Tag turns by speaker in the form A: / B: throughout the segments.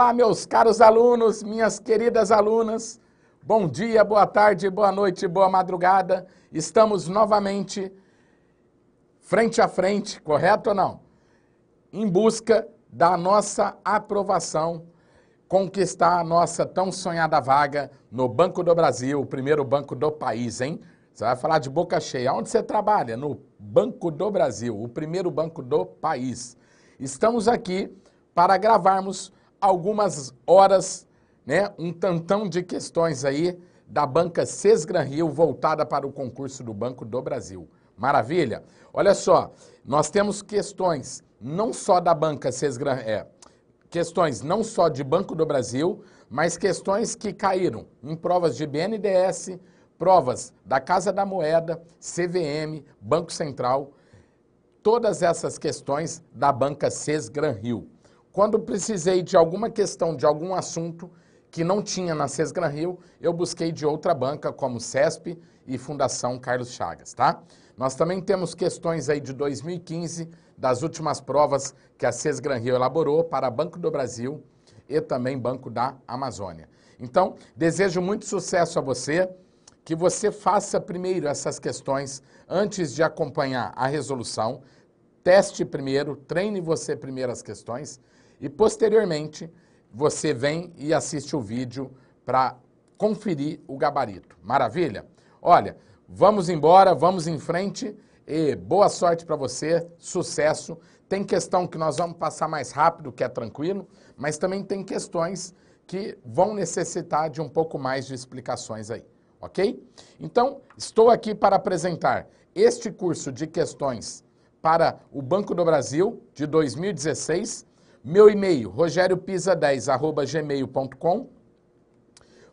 A: Olá, meus caros alunos, minhas queridas alunas. Bom dia, boa tarde, boa noite, boa madrugada. Estamos novamente frente a frente, correto ou não? Em busca da nossa aprovação, conquistar a nossa tão sonhada vaga no Banco do Brasil, o primeiro banco do país, hein? Você vai falar de boca cheia. Onde você trabalha? No Banco do Brasil, o primeiro banco do país. Estamos aqui para gravarmos algumas horas, né, um tantão de questões aí da banca Sesgran Rio voltada para o concurso do Banco do Brasil. Maravilha? Olha só, nós temos questões não só da banca Sesgran, é, questões não só de Banco do Brasil, mas questões que caíram em provas de BNDES, provas da Casa da Moeda, CVM, Banco Central, todas essas questões da banca Sesgran Rio. Quando precisei de alguma questão, de algum assunto que não tinha na Sesgran Rio, eu busquei de outra banca, como CESP e Fundação Carlos Chagas, tá? Nós também temos questões aí de 2015, das últimas provas que a Sesgran Rio elaborou para Banco do Brasil e também Banco da Amazônia. Então, desejo muito sucesso a você, que você faça primeiro essas questões antes de acompanhar a resolução, teste primeiro, treine você primeiro as questões, e posteriormente, você vem e assiste o vídeo para conferir o gabarito. Maravilha? Olha, vamos embora, vamos em frente e boa sorte para você, sucesso. Tem questão que nós vamos passar mais rápido, que é tranquilo, mas também tem questões que vão necessitar de um pouco mais de explicações aí, ok? Então, estou aqui para apresentar este curso de questões para o Banco do Brasil de 2016 meu e-mail, rogériopisa 10gmailcom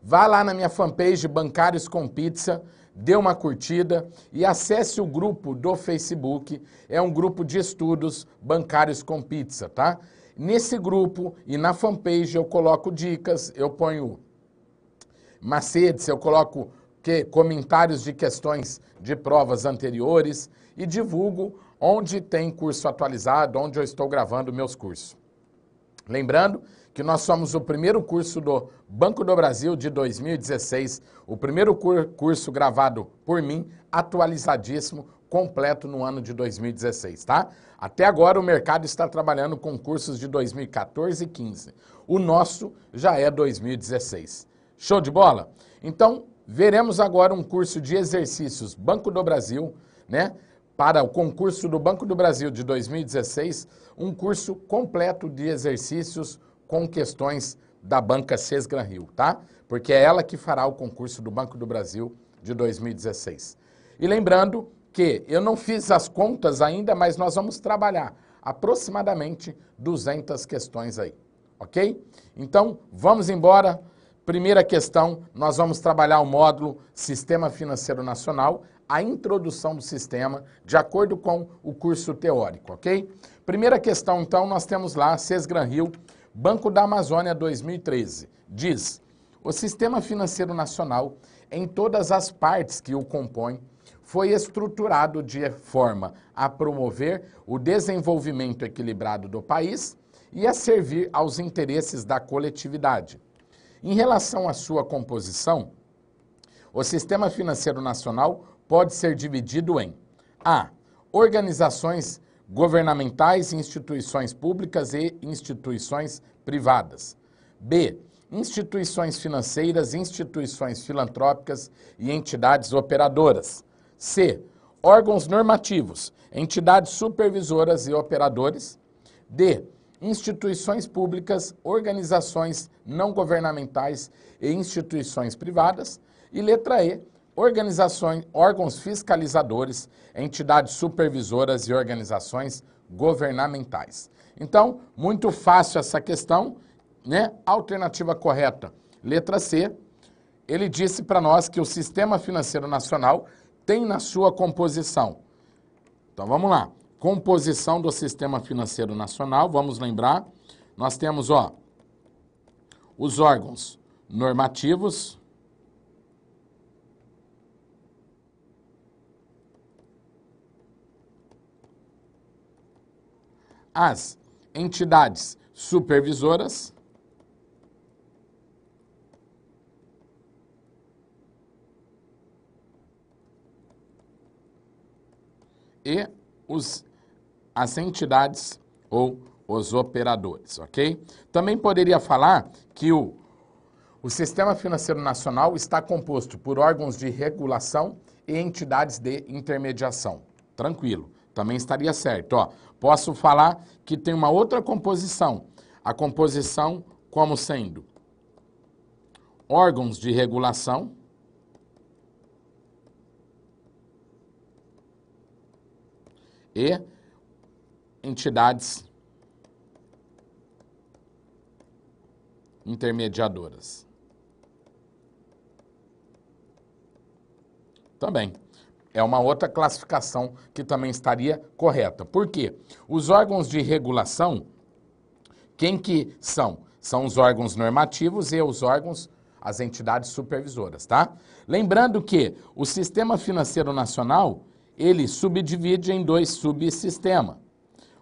A: Vá lá na minha fanpage Bancários com Pizza, dê uma curtida e acesse o grupo do Facebook. É um grupo de estudos Bancários com Pizza, tá? Nesse grupo e na fanpage eu coloco dicas, eu ponho macetes, eu coloco que, comentários de questões de provas anteriores e divulgo onde tem curso atualizado, onde eu estou gravando meus cursos. Lembrando que nós somos o primeiro curso do Banco do Brasil de 2016, o primeiro curso gravado por mim, atualizadíssimo, completo no ano de 2016, tá? Até agora o mercado está trabalhando com cursos de 2014 e 15. O nosso já é 2016. Show de bola? Então, veremos agora um curso de exercícios Banco do Brasil, né? para o concurso do Banco do Brasil de 2016 um curso completo de exercícios com questões da banca Sesgran Rio, tá? Porque é ela que fará o concurso do Banco do Brasil de 2016. E lembrando que eu não fiz as contas ainda, mas nós vamos trabalhar aproximadamente 200 questões aí, ok? Então, vamos embora. Primeira questão, nós vamos trabalhar o módulo Sistema Financeiro Nacional, a introdução do sistema, de acordo com o curso teórico, ok? Primeira questão, então, nós temos lá, Cesgran Rio, Banco da Amazônia 2013. Diz, o sistema financeiro nacional, em todas as partes que o compõem, foi estruturado de forma a promover o desenvolvimento equilibrado do país e a servir aos interesses da coletividade. Em relação à sua composição, o Sistema Financeiro Nacional pode ser dividido em A. Organizações governamentais, instituições públicas e instituições privadas. B. Instituições financeiras, instituições filantrópicas e entidades operadoras. C. Órgãos normativos, entidades supervisoras e operadores. D. Instituições públicas, organizações não governamentais e instituições privadas. E letra E organizações, órgãos fiscalizadores, entidades supervisoras e organizações governamentais. Então, muito fácil essa questão, né? Alternativa correta, letra C. Ele disse para nós que o Sistema Financeiro Nacional tem na sua composição. Então, vamos lá. Composição do Sistema Financeiro Nacional, vamos lembrar, nós temos, ó, os órgãos normativos, as entidades supervisoras e os, as entidades ou os operadores, ok? Também poderia falar que o, o Sistema Financeiro Nacional está composto por órgãos de regulação e entidades de intermediação. Tranquilo. Também estaria certo. Ó, posso falar que tem uma outra composição. A composição como sendo órgãos de regulação, e entidades intermediadoras. Também. É uma outra classificação que também estaria correta. Por quê? Os órgãos de regulação, quem que são? São os órgãos normativos e os órgãos, as entidades supervisoras, tá? Lembrando que o Sistema Financeiro Nacional, ele subdivide em dois subsistemas.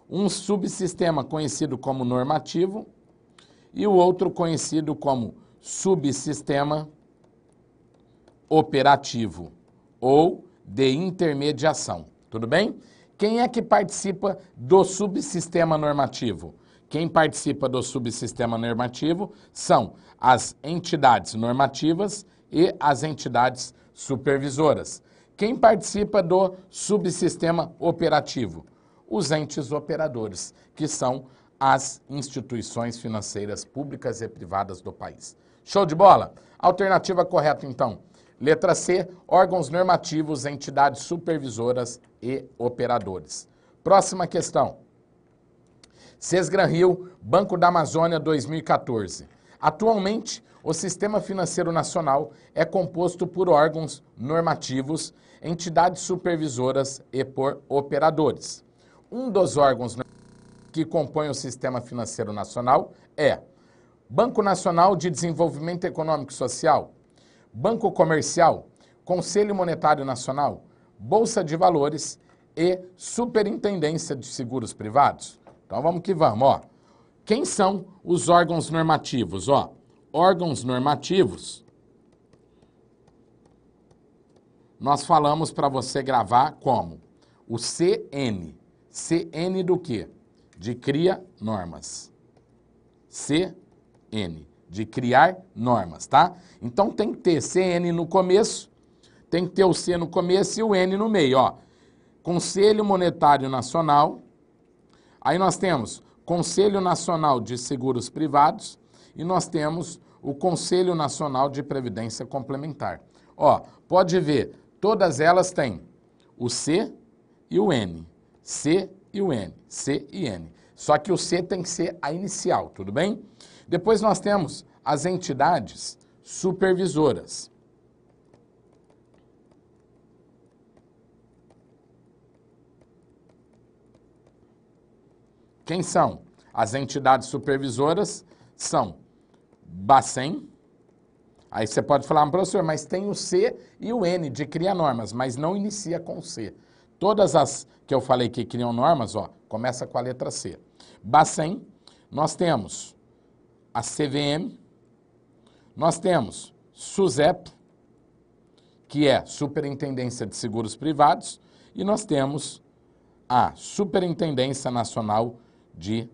A: Um subsistema conhecido como normativo e o outro conhecido como subsistema operativo ou de intermediação. Tudo bem? Quem é que participa do subsistema normativo? Quem participa do subsistema normativo são as entidades normativas e as entidades supervisoras. Quem participa do subsistema operativo? Os entes operadores, que são as instituições financeiras públicas e privadas do país. Show de bola? Alternativa correta, então. Letra C, órgãos normativos, entidades supervisoras e operadores. Próxima questão. Sesgran Rio, Banco da Amazônia 2014. Atualmente, o Sistema Financeiro Nacional é composto por órgãos normativos, entidades supervisoras e por operadores. Um dos órgãos que compõe o Sistema Financeiro Nacional é Banco Nacional de Desenvolvimento Econômico e Social, Banco Comercial, Conselho Monetário Nacional, Bolsa de Valores e Superintendência de Seguros Privados. Então vamos que vamos, ó. Quem são os órgãos normativos, ó? Órgãos normativos. Nós falamos para você gravar como o CN. CN do quê? De cria normas. CN de criar normas, tá? Então tem que ter CN no começo, tem que ter o C no começo e o N no meio, ó. Conselho Monetário Nacional, aí nós temos Conselho Nacional de Seguros Privados e nós temos o Conselho Nacional de Previdência Complementar. Ó, pode ver, todas elas têm o C e o N, C e o N, C e N. Só que o C tem que ser a inicial, tudo bem? Depois nós temos as entidades supervisoras. Quem são? As entidades supervisoras são Bacen, Aí você pode falar, ah, professor, mas tem o C e o N de criar normas, mas não inicia com C. Todas as que eu falei que criam normas, ó, começa com a letra C. Bacen, nós temos a CVM, nós temos SUSEP, que é Superintendência de Seguros Privados, e nós temos a Superintendência Nacional de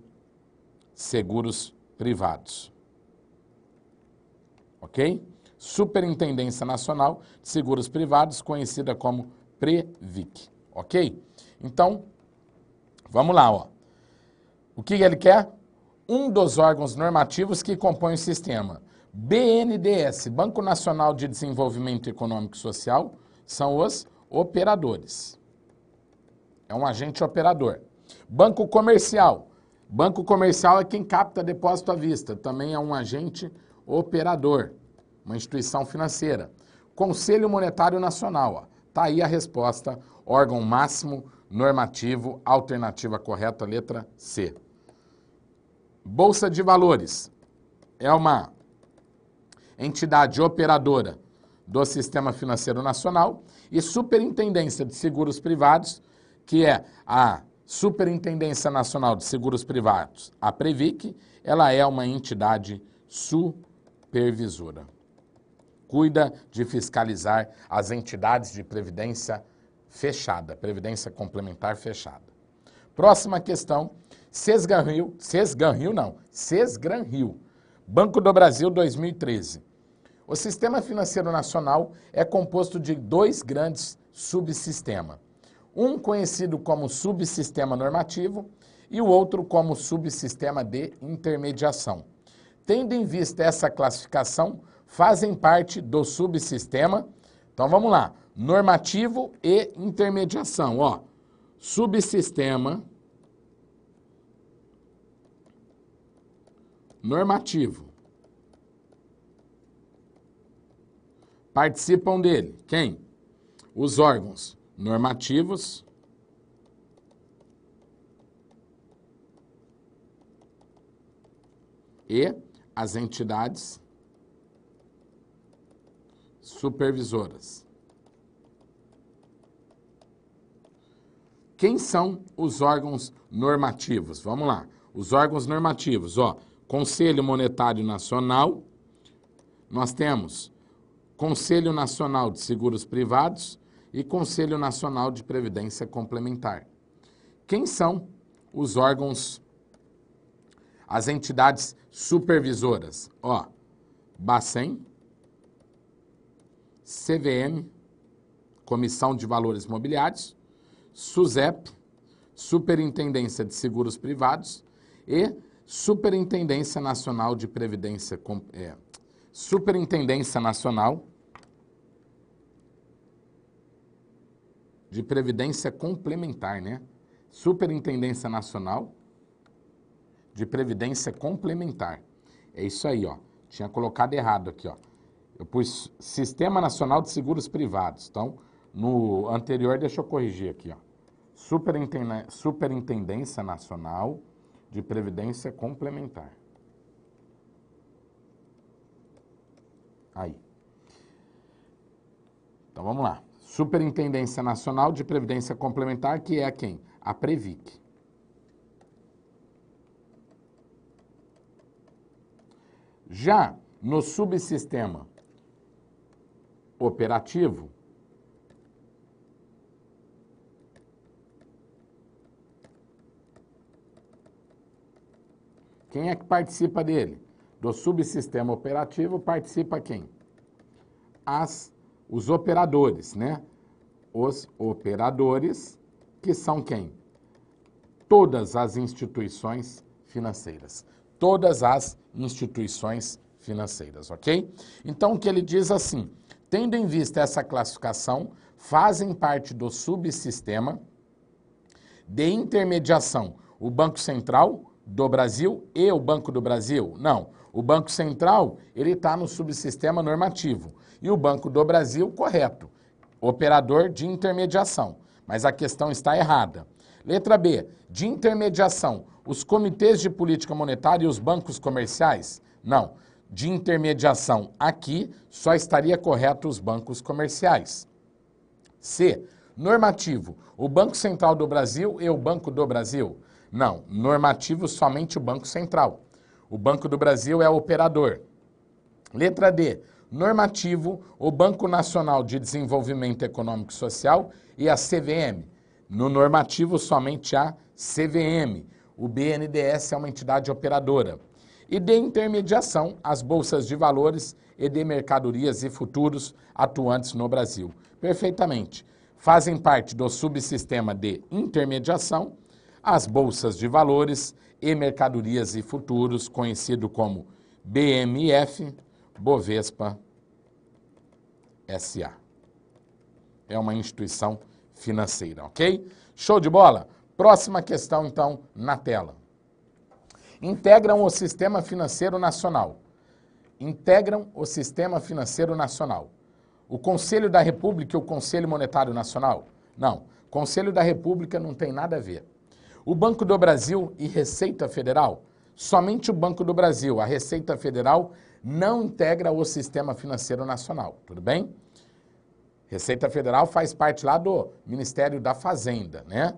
A: Seguros Privados. Ok? Superintendência Nacional de Seguros Privados, conhecida como PREVIC. Ok? Então, vamos lá, ó. O que ele quer? um dos órgãos normativos que compõe o sistema. BNDS, Banco Nacional de Desenvolvimento Econômico e Social, são os operadores. É um agente operador. Banco comercial. Banco comercial é quem capta depósito à vista, também é um agente operador, uma instituição financeira. Conselho Monetário Nacional, está aí a resposta, órgão máximo, normativo, alternativa correta, letra C. Bolsa de Valores é uma entidade operadora do Sistema Financeiro Nacional e Superintendência de Seguros Privados, que é a Superintendência Nacional de Seguros Privados, a Previc, ela é uma entidade supervisora. Cuida de fiscalizar as entidades de previdência fechada, previdência complementar fechada. Próxima questão Sesgan Rio, não, Sesgran Banco do Brasil 2013. O Sistema Financeiro Nacional é composto de dois grandes subsistemas. Um conhecido como subsistema normativo e o outro como subsistema de intermediação. Tendo em vista essa classificação, fazem parte do subsistema, então vamos lá, normativo e intermediação, ó. Subsistema normativo. Participam dele quem? Os órgãos normativos, e as entidades supervisoras. Quem são os órgãos normativos? Vamos lá. Os órgãos normativos, ó. Conselho Monetário Nacional, nós temos Conselho Nacional de Seguros Privados e Conselho Nacional de Previdência Complementar. Quem são os órgãos, as entidades supervisoras? Ó, Bacen, CVM, Comissão de Valores Mobiliários, SUSEP, Superintendência de Seguros Privados e Superintendência Nacional de Previdência, é, Superintendência Nacional de Previdência Complementar, né? Superintendência Nacional de Previdência Complementar. É isso aí, ó. Tinha colocado errado aqui, ó. Eu pus Sistema Nacional de Seguros Privados. Então, no anterior, deixa eu corrigir aqui, ó. Superintendência Nacional de previdência complementar. Aí. Então vamos lá. Superintendência Nacional de Previdência Complementar, que é a quem? A Previc. Já no subsistema operativo, Quem é que participa dele? Do subsistema operativo participa quem? As, os operadores, né? Os operadores, que são quem? Todas as instituições financeiras. Todas as instituições financeiras, ok? Então, o que ele diz assim, tendo em vista essa classificação, fazem parte do subsistema de intermediação o Banco Central, do Brasil e o Banco do Brasil? Não. O Banco Central, ele está no subsistema normativo. E o Banco do Brasil, correto. Operador de intermediação. Mas a questão está errada. Letra B. De intermediação, os comitês de política monetária e os bancos comerciais? Não. De intermediação aqui, só estaria correto os bancos comerciais. C. Normativo. O Banco Central do Brasil e o Banco do Brasil? Não, normativo somente o Banco Central. O Banco do Brasil é operador. Letra D, normativo o Banco Nacional de Desenvolvimento Econômico e Social e a CVM. No normativo somente a CVM. O BNDES é uma entidade operadora. E de intermediação, as bolsas de valores e de mercadorias e futuros atuantes no Brasil. Perfeitamente. Fazem parte do subsistema de intermediação as bolsas de valores e mercadorias e futuros, conhecido como BMF, Bovespa SA. É uma instituição financeira, ok? Show de bola? Próxima questão, então, na tela. Integram o sistema financeiro nacional. Integram o sistema financeiro nacional. O Conselho da República e o Conselho Monetário Nacional? Não. Conselho da República não tem nada a ver. O Banco do Brasil e Receita Federal? Somente o Banco do Brasil, a Receita Federal não integra o Sistema Financeiro Nacional, tudo bem? Receita Federal faz parte lá do Ministério da Fazenda, né?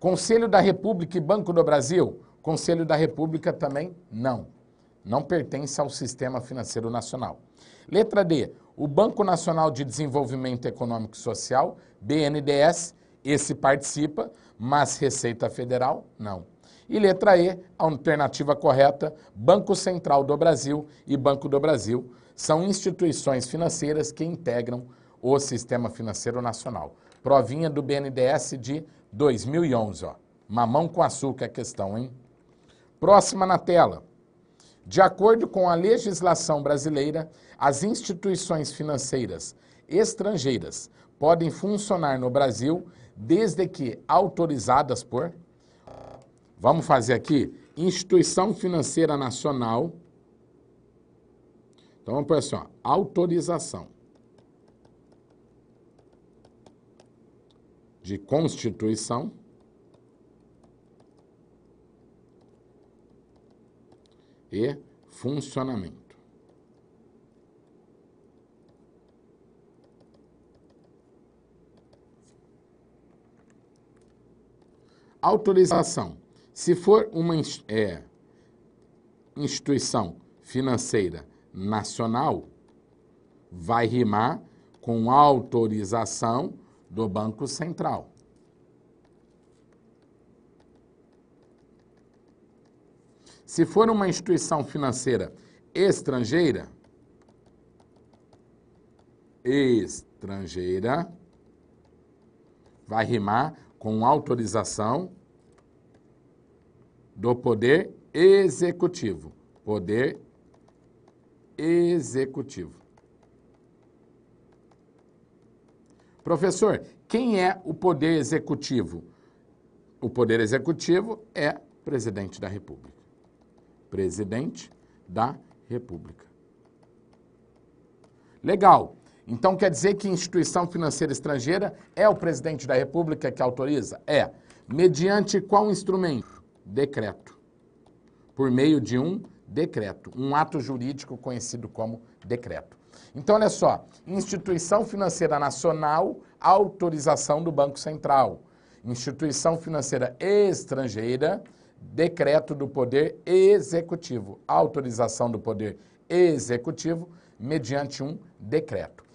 A: Conselho da República e Banco do Brasil? Conselho da República também não. Não pertence ao Sistema Financeiro Nacional. Letra D. O Banco Nacional de Desenvolvimento Econômico e Social, BNDES, esse participa, mas Receita Federal não. E letra E, a alternativa correta, Banco Central do Brasil e Banco do Brasil são instituições financeiras que integram o Sistema Financeiro Nacional. Provinha do BNDES de 2011, ó. Mamão com açúcar a é questão, hein? Próxima na tela. De acordo com a legislação brasileira, as instituições financeiras estrangeiras podem funcionar no Brasil desde que autorizadas por. Vamos fazer aqui, Instituição Financeira Nacional. Então vamos por assim, ó, autorização de constituição e funcionamento. Autorização. Se for uma é, instituição financeira nacional, vai rimar com autorização do Banco Central. Se for uma instituição financeira estrangeira, estrangeira, vai rimar com autorização do Poder Executivo. Poder Executivo. Professor, quem é o Poder Executivo? O Poder Executivo é presidente da República. Presidente da República. Legal. Então quer dizer que instituição financeira estrangeira é o presidente da República que autoriza? É. Mediante qual instrumento? Decreto. Por meio de um decreto, um ato jurídico conhecido como decreto. Então olha só, instituição financeira nacional, autorização do Banco Central. Instituição financeira estrangeira, decreto do poder executivo, autorização do poder executivo mediante um decreto.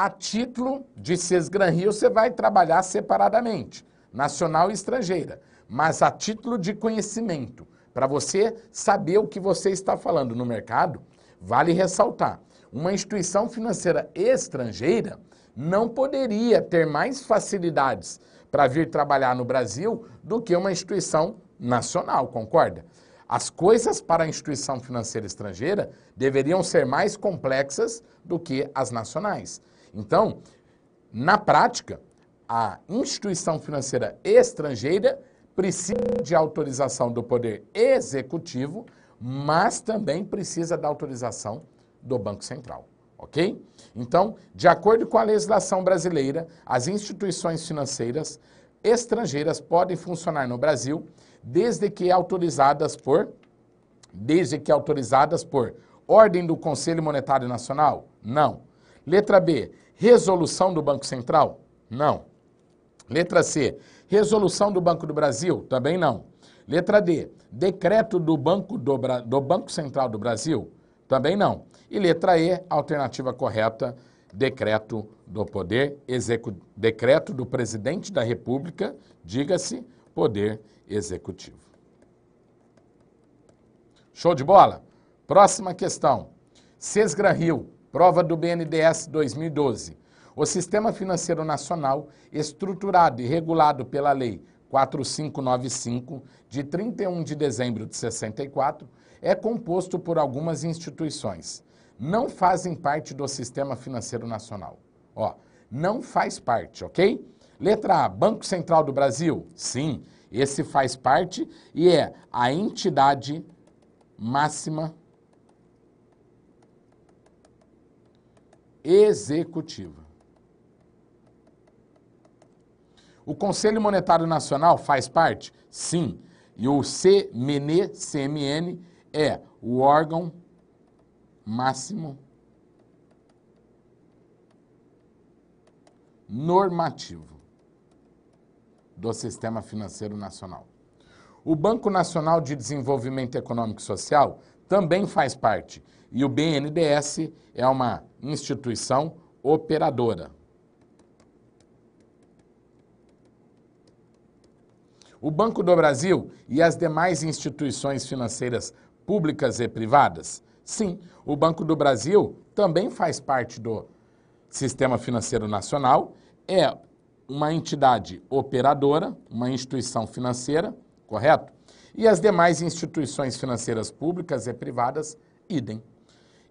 A: A título de Sesgran Rio, você vai trabalhar separadamente, nacional e estrangeira, mas a título de conhecimento, para você saber o que você está falando no mercado, vale ressaltar, uma instituição financeira estrangeira não poderia ter mais facilidades para vir trabalhar no Brasil do que uma instituição nacional, concorda? As coisas para a instituição financeira estrangeira deveriam ser mais complexas do que as nacionais. Então, na prática, a instituição financeira estrangeira precisa de autorização do Poder Executivo, mas também precisa da autorização do Banco Central, ok? Então, de acordo com a legislação brasileira, as instituições financeiras estrangeiras podem funcionar no Brasil desde que autorizadas por desde que autorizadas por ordem do Conselho Monetário Nacional? Não. Letra B, resolução do Banco Central? Não. Letra C, resolução do Banco do Brasil? Também não. Letra D, decreto do Banco, do, do Banco Central do Brasil? Também não. E letra E, alternativa correta, decreto do poder executivo, decreto do presidente da República, diga-se, poder executivo. Show de bola? Próxima questão. Sesgra Rio Prova do BNDES 2012. O Sistema Financeiro Nacional, estruturado e regulado pela Lei 4595, de 31 de dezembro de 64, é composto por algumas instituições. Não fazem parte do Sistema Financeiro Nacional. Ó, não faz parte, ok? Letra A, Banco Central do Brasil? Sim, esse faz parte e é a entidade máxima executiva. O Conselho Monetário Nacional faz parte? Sim. E o CMN, CMN é o órgão máximo normativo do sistema financeiro nacional. O Banco Nacional de Desenvolvimento Econômico e Social também faz parte, e o BNDES é uma instituição operadora. O Banco do Brasil e as demais instituições financeiras públicas e privadas? Sim, o Banco do Brasil também faz parte do Sistema Financeiro Nacional, é uma entidade operadora, uma instituição financeira, correto? E as demais instituições financeiras públicas e privadas, idem.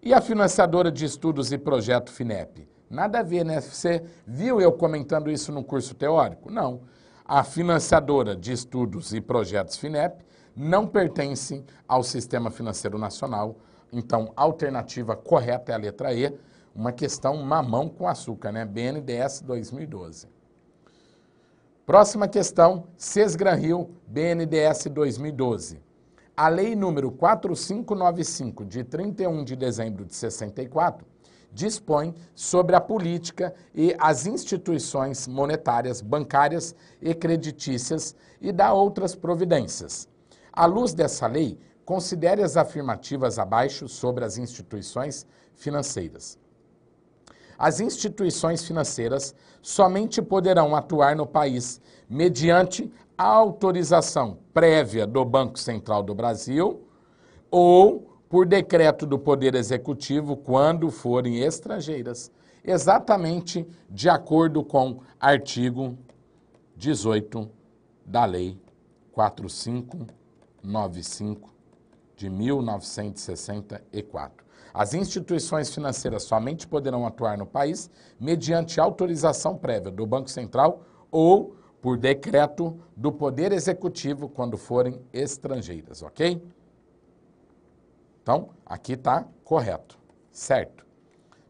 A: E a financiadora de estudos e projeto FINEP? Nada a ver, né? Você viu eu comentando isso no curso teórico? Não. A financiadora de estudos e projetos FINEP não pertence ao Sistema Financeiro Nacional. Então, alternativa correta é a letra E, uma questão mamão com açúcar, né? BNDES 2012. Próxima questão, Sesgran Rio, BNDES 2012. A lei número 4595 de 31 de dezembro de 64 dispõe sobre a política e as instituições monetárias, bancárias e creditícias e dá outras providências. À luz dessa lei, considere as afirmativas abaixo sobre as instituições financeiras. As instituições financeiras somente poderão atuar no país mediante autorização prévia do Banco Central do Brasil ou por decreto do Poder Executivo quando forem estrangeiras, exatamente de acordo com artigo 18 da Lei 4595 de 1964. As instituições financeiras somente poderão atuar no país mediante autorização prévia do Banco Central ou por decreto do Poder Executivo quando forem estrangeiras, ok? Então, aqui está correto, certo.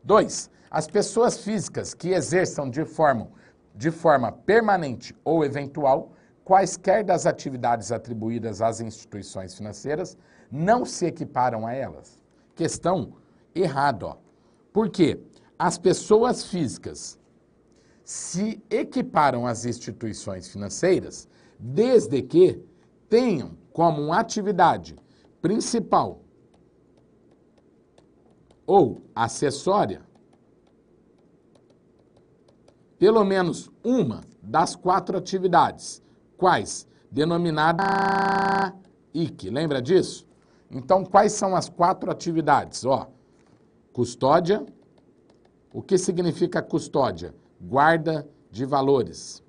A: 2. As pessoas físicas que exerçam de forma, de forma permanente ou eventual quaisquer das atividades atribuídas às instituições financeiras não se equiparam a elas. Questão errada, ó. Por quê? As pessoas físicas se equiparam às instituições financeiras, desde que tenham como atividade principal ou acessória pelo menos uma das quatro atividades, quais denominada IC. Lembra disso? Então, quais são as quatro atividades? Ó, custódia. O que significa custódia? guarda de valores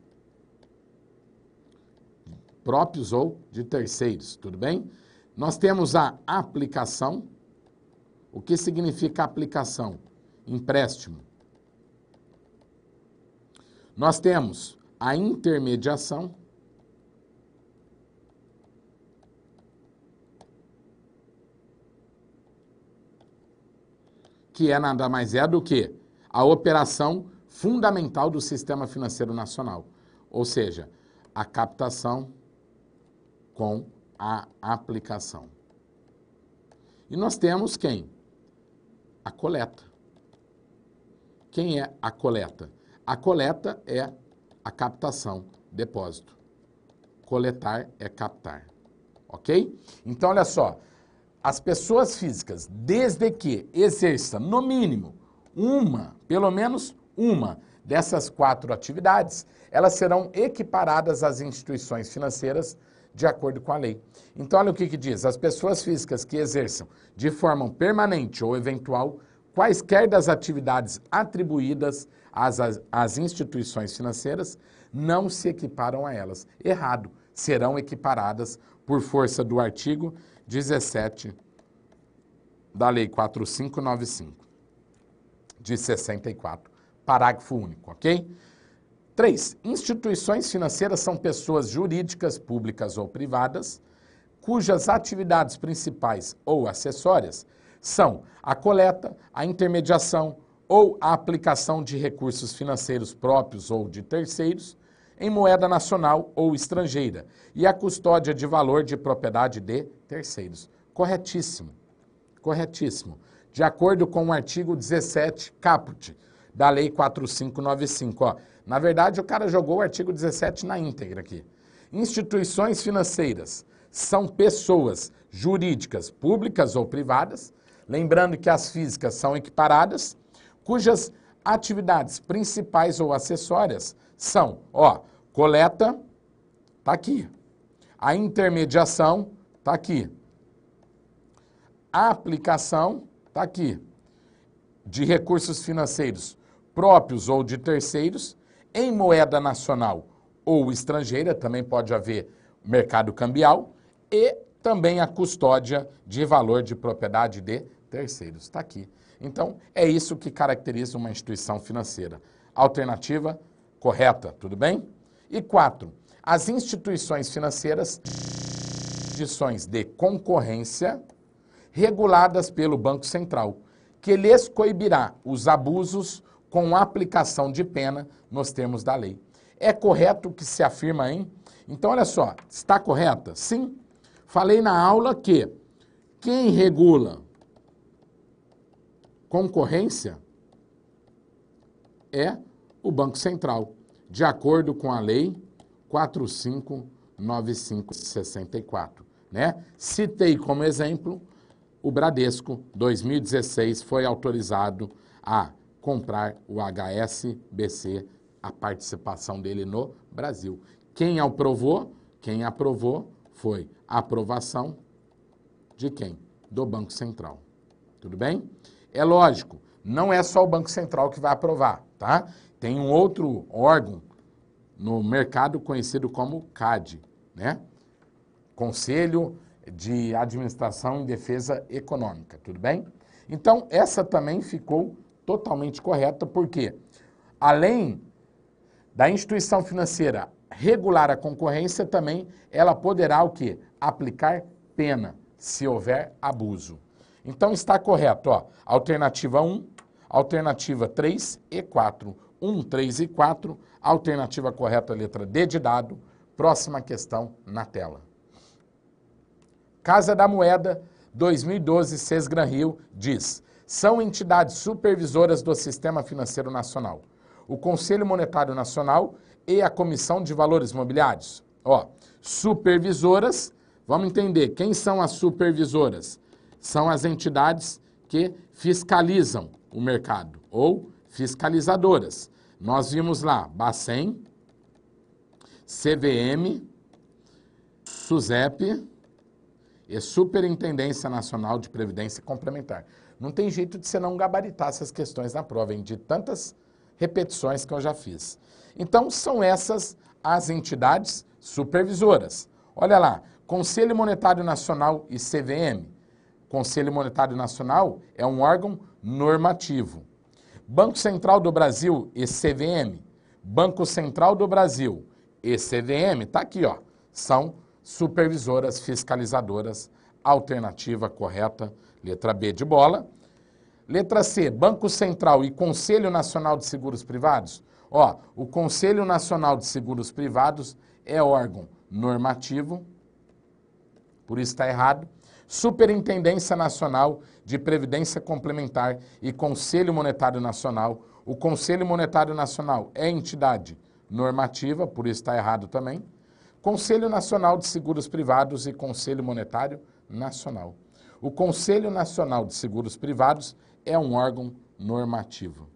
A: próprios ou de terceiros, tudo bem? Nós temos a aplicação. O que significa aplicação? Empréstimo. Nós temos a intermediação. Que é nada mais é do que a operação fundamental do sistema financeiro nacional, ou seja, a captação com a aplicação. E nós temos quem? A coleta. Quem é a coleta? A coleta é a captação, depósito. Coletar é captar. Ok? Então, olha só. As pessoas físicas, desde que exerça no mínimo uma, pelo menos uma dessas quatro atividades, elas serão equiparadas às instituições financeiras de acordo com a lei. Então, olha o que, que diz: as pessoas físicas que exerçam de forma permanente ou eventual quaisquer das atividades atribuídas às, às, às instituições financeiras não se equiparam a elas. Errado, serão equiparadas por força do artigo 17 da Lei 4595 de 64. Parágrafo único, ok? 3. Instituições financeiras são pessoas jurídicas, públicas ou privadas, cujas atividades principais ou acessórias são a coleta, a intermediação ou a aplicação de recursos financeiros próprios ou de terceiros em moeda nacional ou estrangeira e a custódia de valor de propriedade de terceiros. Corretíssimo. Corretíssimo. De acordo com o artigo 17, caput da Lei 4595. Ó. Na verdade, o cara jogou o artigo 17 na íntegra aqui. Instituições financeiras são pessoas jurídicas, públicas ou privadas, lembrando que as físicas são equiparadas, cujas atividades principais ou acessórias são, ó, coleta, tá aqui. A intermediação, tá aqui. A aplicação, tá aqui. De recursos financeiros próprios ou de terceiros, em moeda nacional ou estrangeira, também pode haver mercado cambial, e também a custódia de valor de propriedade de terceiros. Está aqui. Então, é isso que caracteriza uma instituição financeira. Alternativa correta, tudo bem? E quatro, as instituições financeiras instituições de concorrência reguladas pelo Banco Central, que lhes coibirá os abusos com aplicação de pena nos termos da lei. É correto o que se afirma, hein? Então, olha só, está correta? Sim. Falei na aula que quem regula concorrência é o Banco Central, de acordo com a Lei 459564. Né? Citei como exemplo o Bradesco, 2016, foi autorizado a comprar o HSBC, a participação dele no Brasil. Quem aprovou? Quem aprovou foi a aprovação de quem? Do Banco Central. Tudo bem? É lógico, não é só o Banco Central que vai aprovar, tá? Tem um outro órgão no mercado conhecido como CAD, né? Conselho de Administração em Defesa Econômica, tudo bem? Então, essa também ficou totalmente correta, porque além da instituição financeira regular a concorrência, também ela poderá o quê? Aplicar pena, se houver abuso. Então está correto, ó, alternativa 1, alternativa 3 e 4. 1, 3 e 4, alternativa correta, letra D de dado. Próxima questão na tela. Casa da Moeda, 2012, Sesgran Rio, diz, são entidades supervisoras do Sistema Financeiro Nacional, o Conselho Monetário Nacional e a Comissão de Valores Mobiliários. Ó, supervisoras, vamos entender quem são as supervisoras? São as entidades que fiscalizam o mercado ou fiscalizadoras. Nós vimos lá Bacen, CVM, SUSEP e Superintendência Nacional de Previdência Complementar. Não tem jeito de você não gabaritar essas questões na prova, hein? De tantas repetições que eu já fiz. Então, são essas as entidades supervisoras. Olha lá, Conselho Monetário Nacional e CVM. Conselho Monetário Nacional é um órgão normativo. Banco Central do Brasil e CVM. Banco Central do Brasil e CVM, tá aqui, ó. São supervisoras fiscalizadoras alternativa correta Letra B de bola. Letra C, Banco Central e Conselho Nacional de Seguros Privados. Ó, o Conselho Nacional de Seguros Privados é órgão normativo, por isso está errado. Superintendência Nacional de Previdência Complementar e Conselho Monetário Nacional. O Conselho Monetário Nacional é entidade normativa, por isso está errado também. Conselho Nacional de Seguros Privados e Conselho Monetário Nacional. O Conselho Nacional de Seguros Privados é um órgão normativo.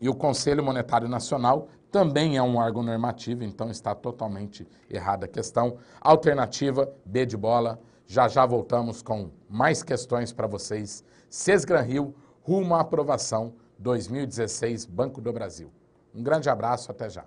A: E o Conselho Monetário Nacional também é um órgão normativo, então está totalmente errada a questão. Alternativa, B de bola. Já já voltamos com mais questões para vocês. Sesgran Rio, rumo à aprovação 2016 Banco do Brasil. Um grande abraço, até já.